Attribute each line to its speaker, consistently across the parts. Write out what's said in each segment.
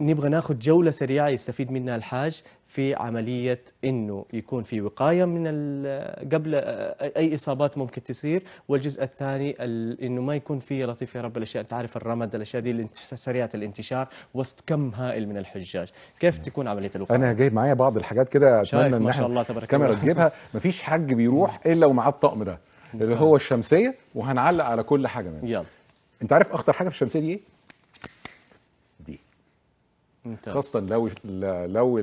Speaker 1: نبغى ناخذ جوله سريعه يستفيد منها الحاج في عمليه انه يكون في وقايه من قبل اي اصابات ممكن تصير والجزء الثاني انه ما يكون في يا لطيف يا رب الاشياء انت عارف الرمد الاشياء دي سريعه الانتشار وسط كم هائل من الحجاج كيف نعم. تكون عمليه الوقايه انا جايب معايا بعض الحاجات كده اتمنى ان ما شاء الله تبارك الكاميرا تجيبها مفيش حج بيروح الا ومعاه الطقم ده اللي هو الشمسيه وهنعلق على كل حاجه منها يلا انت عارف اخطر حاجه في الشمسيه دي ايه خاصه لو لو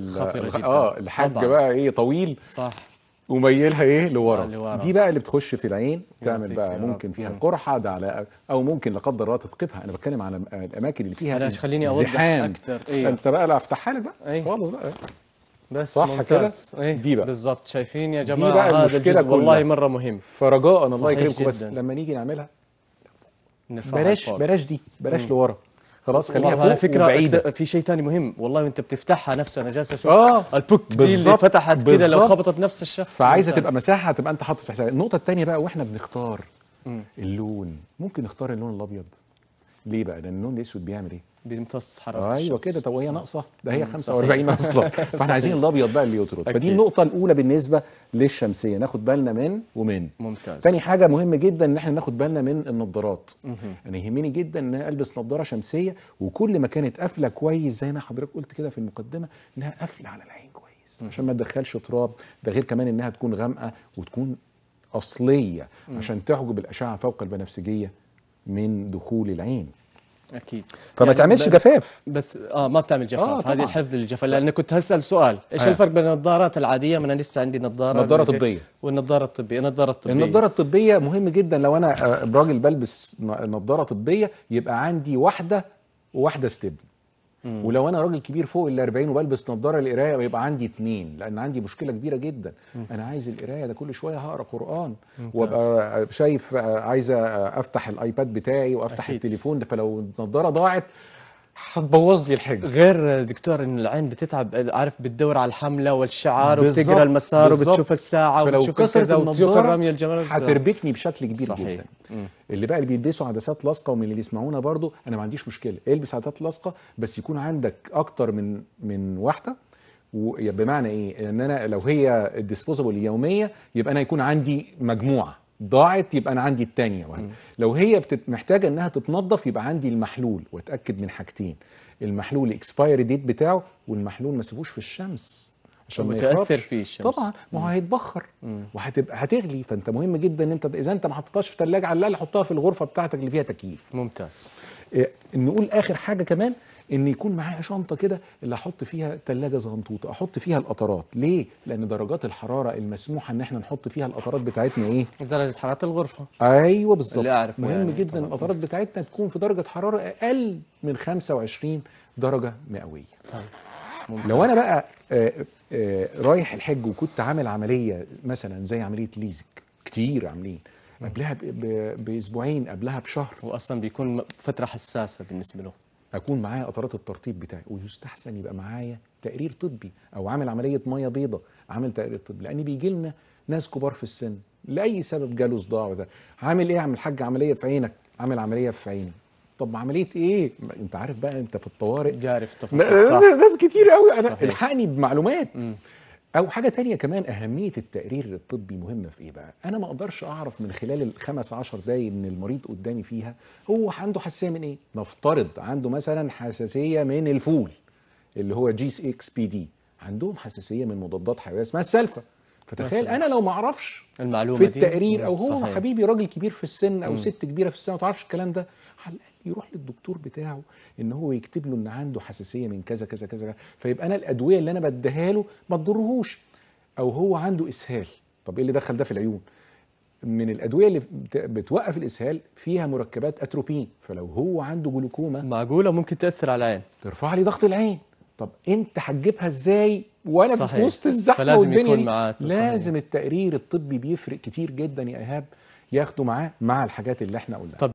Speaker 1: اه الحاج بقى ايه طويل صح وميلها ايه آه، لورا. دي بقى اللي بتخش في العين تعمل بقى ممكن فيها آه. قرحه ده على او ممكن لا قدر الله تثقبها انا بتكلم على الاماكن اللي فيها مش خليني اوضح اكتر ايه انت بقى لا افتحها لك بقى أيه. خالص بقى بس صح ممتاز. كده ايه دي بقى بالظبط شايفين يا جماعه دي بقى هذا الجزء والله مره مهم فرجاء الله يكرمكم بس لما نيجي نعملها بلاش بلاش دي بلاش لورا خلاص خليها على فكره وبعيدة. في شيء ثاني مهم والله وانت بتفتحها نفسها انا جالس اشوف اه البوك دي اللي فتحت كده لو خبطت نفس الشخص فعايزه طيب. تبقى مساحه تبقى انت حاطط في حسابك النقطه الثانيه بقى واحنا بنختار اللون ممكن نختار اللون الابيض ليه بقى؟ لان اللون الاسود بيعمل ايه؟ بيمتص حراره أيوة الشمس ايوه كده طب وهي ناقصه ده هي 45 اصلا فاحنا عايزين الابيض بقى اللي يطرد فدي النقطه الاولى بالنسبه للشمسيه ناخد بالنا من ومن ممتاز تاني حاجه مهم جدا ان احنا ناخد بالنا من النضارات انا يعني يهمني جدا ان البس نضاره شمسيه وكل ما كانت قافله كويس زي ما حضرتك قلت كده في المقدمه انها قافله على العين كويس عشان ما تدخلش تراب ده غير كمان انها تكون غامقه وتكون اصليه عشان تحجب الاشعه فوق البنفسجيه من دخول العين اكيد فما يعني تعملش جفاف بس اه ما بتعمل آه، جفاف آه هذه الحفظ للجفاف لاني كنت هسال سؤال ايش آه. الفرق بين النظارات العاديه من انا لسه عندي نظاره نظاره طبيه والنظاره الطبيه النظاره الطبيه النظاره الطبيه مهم جدا لو انا آه، راجل بلبس نظاره طبيه يبقى عندي واحده وواحده استبن ولو انا راجل كبير فوق ال 40 وبلبس نظاره للقرايه بيبقى عندي اثنين لان عندي مشكله كبيره جدا مم. انا عايز القرايه ده كل شويه هقرا قران وابقى شايف عايز افتح الايباد بتاعي وافتح أكيد. التليفون فلو النظاره ضاعت حتبوظ لي الحاجه غير دكتور ان العين بتتعب عارف بتدور على الحمله والشعار وبتقرا المسار وبتشوف الساعه وبتشوف كذا الرميه الجمال هتربكني بشكل كبير صحيح. جدا مم. اللي بقى اللي بيلبسوا عدسات لاصقه ومن اللي بيسمعونا برضو انا ما عنديش مشكله البس عدسات لاصقه بس يكون عندك اكتر من من واحده بمعنى ايه ان انا لو هي الديسبوزبل اليوميه يبقى انا يكون عندي مجموعه ضاعت يبقى انا عندي الثانيه لو هي محتاجه انها تتنظف يبقى عندي المحلول واتاكد من حاجتين المحلول الاكسبايري ديت بتاعه والمحلول ما سيبوش في الشمس عشان متاثر فيه الشمس طبعا ما هو هيتبخر وهتبقى هتغلي فانت مهم جدا ان انت اذا انت ما حطيتهاش في ثلاجه على الاقل حطها في الغرفه بتاعتك اللي فيها تكييف ممتاز إيه نقول اخر حاجه كمان ان يكون معايا شنطه كده اللي احط فيها ثلاجه زغنطوطه احط فيها القطرات ليه لان درجات الحراره المسموحه ان احنا نحط فيها القطرات بتاعتنا ايه درجه حراره الغرفه ايوه بالظبط مهم يعني جدا القطرات بتاعتنا تكون في درجه حراره اقل من 25 درجه مئويه طيب. ممكن. لو انا بقى آآ آه، آآ آه، رايح الحج وكنت عامل عمليه مثلا زي عمليه ليزك كتير عاملين قبلها باسبوعين قبلها بشهر واصلا بيكون فتره حساسه بالنسبه له اكون معايا قطرات الترطيب بتاعي ويستحسن يبقى معايا تقرير طبي او عامل عمليه ميه بيضاء عامل تقرير طبي لان بيجي لنا ناس كبار في السن لاي سبب جاله صداع وده عامل ايه عامل حاجه عمليه في عينك عامل عمليه في عيني طب عمليه ايه انت عارف بقى انت في الطوارئ عارف تفاصيل ناس كتير قوي انا الحقني بمعلومات مم. او حاجه تانية كمان اهميه التقرير الطبي مهمه في ايه بقى انا ما اقدرش اعرف من خلال الخمس عشر دقايق ان المريض قدامي فيها هو عنده حساسيه من ايه نفترض عنده مثلا حساسيه من الفول اللي هو جي اكس بي دي عندهم حساسيه من مضادات حيويه اسمها السلفه فتخيل انا لو ما اعرفش المعلومه في التقرير دي. او هو صحيح. حبيبي راجل كبير في السن او م. ست كبيره في السن ما تعرفش الكلام ده على الاقل يروح للدكتور بتاعه ان هو يكتب له ان عنده حساسيه من كذا كذا كذا فيبقى انا الادويه اللي انا بديها له ما تضرهوش او هو عنده اسهال طب ايه اللي دخل ده في العيون من الادويه اللي بتوقف الاسهال فيها مركبات اتروبين فلو هو عنده جلوكوما معقوله ممكن تاثر على العين ترفع لي ضغط العين طب انت هتجيبها ازاي وانا في وسط الزحمه فلازم والدنيا يكون معاه لازم التقرير الطبي بيفرق كتير جدا يا ايهاب ياخده معاه مع الحاجات اللي احنا قلناها